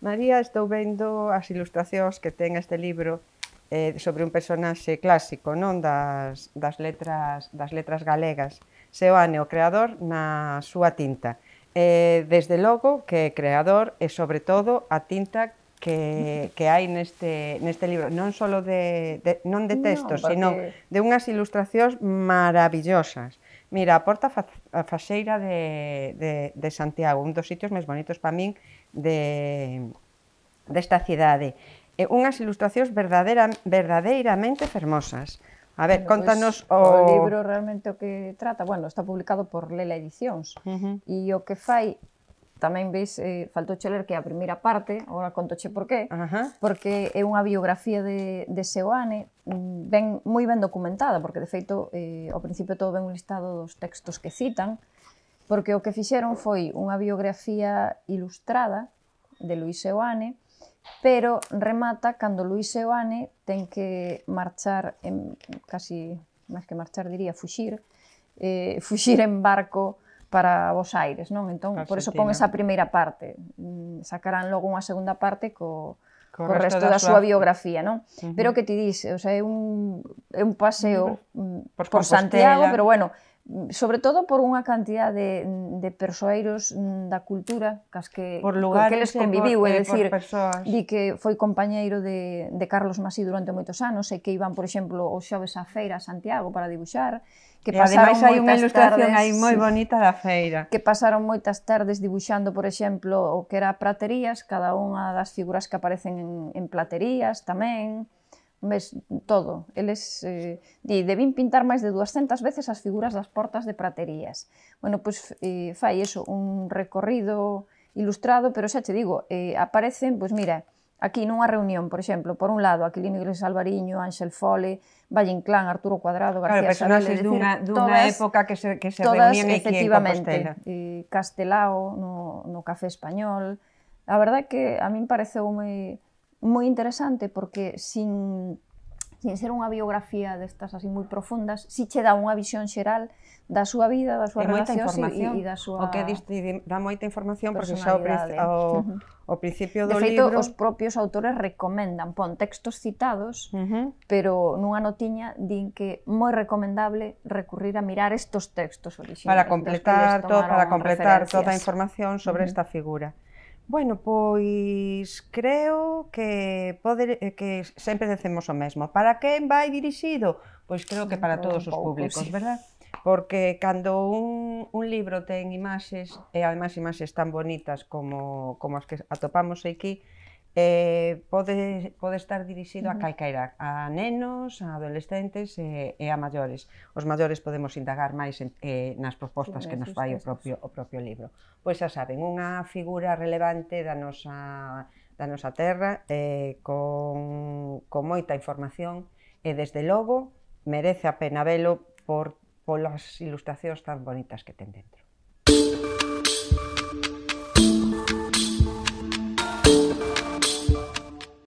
María, estou vendo as ilustracións que ten este libro eh, sobre un personaxe clásico non das, das, letras, das letras galegas. Seoane, o creador, na súa tinta. Eh, desde logo que é creador e, sobre todo, a tinta que, que hai neste, neste libro, non só de, de, non de textos, no, porque... sino de unhas ilustracións maravillosas. Mira, a Porta a Faxeira de, de, de Santiago, un dos sitios máis bonitos para min de, desta cidade. E unhas ilustracións verdadeira, verdadeiramente fermosas. A ver, bueno, contanos pues, o... O libro realmente o que trata, bueno, está publicado por Lela Edicións, uh -huh. e o que fai, tamén veis, eh, faltou che ler que a primeira parte, agora che por qué, uh -huh. porque é unha biografía de, de Seoane, mm, ben, moi ben documentada, porque de feito, eh, ao principio todo ben un listado dos textos que citan, porque o que fixeron foi unha biografía ilustrada de Luis Seoane, pero remata cando Luis Seoane ten que marchar, en, casi máis que marchar diría, fuxir, eh, fuxir en barco para vos Aires, non? Entón, Argentina. por eso pon esa primeira parte. Mm, sacarán logo unha segunda parte co, co, co resto, resto da, da súa biografía, non? Uh -huh. Pero que ti dis, o sea, é un, é un paseo mm, por, por Santiago, pero bueno, sobre todo por unha cantidad de, de persoeiros mm, da cultura cas que, por lugares, que les conviviu, eh, por, é dicir, di que foi compañeiro de, de Carlos Masí durante moitos anos e que iban, por exemplo, os xoves a feira a Santiago para dibuxar, que e ademais hai unha ilustración aí moi bonita da feira. Que pasaron moitas tardes dibuxando, por exemplo, o que era praterías, cada unha das figuras que aparecen en, en platerías tamén Ves todo. Eles, eh, di, debín pintar máis de 200 veces as figuras das portas de praterías. Bueno, pois eh, fai eso, un recorrido ilustrado, pero xa che digo, eh, aparecen, pois mira, aquí nunha reunión, por exemplo, por un lado, Aquilino Iglesias Alvariño, Ángel Fole, Valle Inclán, Arturo Cuadrado, García claro, personaxes dunha, dunha época que se, que se todas, reunían aquí en Compostela. Eh, Castelao, no, no Café Español. A verdade que a min pareceu moi moi interesante porque sin sin ser unha biografía destas así moi profundas, si che dá unha visión xeral da súa vida, da súa relación e, e da súa O que diste, dá moita información porque xa o, o, o principio do de feito, libro... os propios autores recomendan, pon textos citados, uh -huh. pero nunha notiña din que moi recomendable recurrir a mirar estos textos orixinales. Para completar, todo, para completar toda a información sobre uh -huh. esta figura. Bueno, pois creo que pode eh, que sempre decemos o mesmo. Para quen vai dirixido? Pois creo que para todos os públicos, verdad? Porque cando un, un libro ten imaxes, e además imaxes tan bonitas como, como as que atopamos aquí, eh, pode, pode estar dirixido uh -huh. a calcaira, a nenos, a adolescentes e, e a maiores. Os maiores podemos indagar máis en, eh, nas propostas sí, que nos fai o propio, o propio libro. Pois xa saben, unha figura relevante da nosa, da nosa terra, eh, con, con moita información, e desde logo merece a pena velo por, polas ilustracións tan bonitas que ten dentro.